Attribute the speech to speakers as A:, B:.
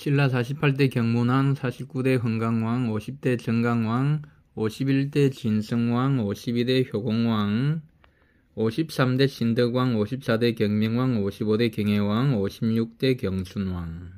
A: 신라 48대 경문왕, 49대 헌강왕, 50대 정강왕, 51대 진성왕, 52대 효공왕, 53대 신덕왕, 54대 경명왕, 55대 경혜왕, 56대 경순왕